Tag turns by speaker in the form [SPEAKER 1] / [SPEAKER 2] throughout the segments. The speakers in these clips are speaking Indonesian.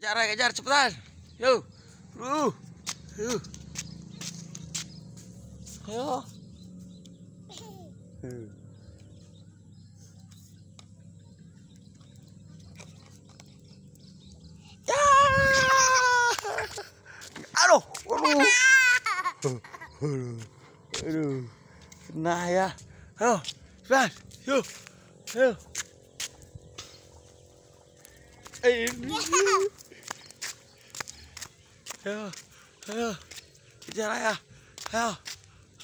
[SPEAKER 1] Kejar, kejar, cepetan. Yo. lu Yo. Ayo. Ya. Aduh, aduh. Aduh. Kena Nah ya. Ayo, cepetan. Yo. Yo. Ayo. Eh, ayo ayo kejar ayah ayo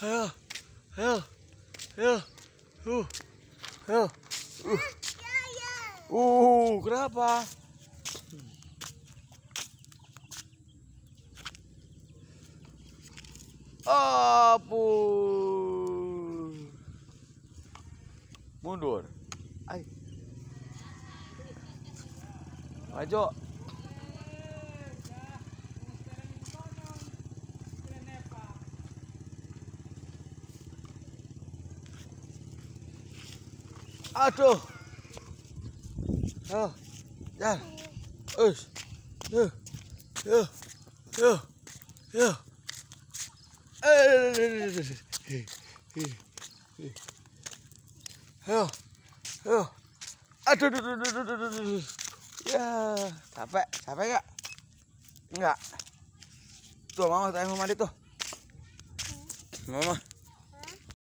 [SPEAKER 1] ayo ayo ayo uh ayo uh uh kenapa Apu. Mundur. ayo Maju. Aduh. Oh. Ya. Us. Yo. Yo. Yo. Yo. Eh. Yo. Yo. Aduh, aduh, aduh, aduh, aduh, aduh. Ya, capek, capek gak? Enggak. Tuh, mama, tanya mama itu. Mama.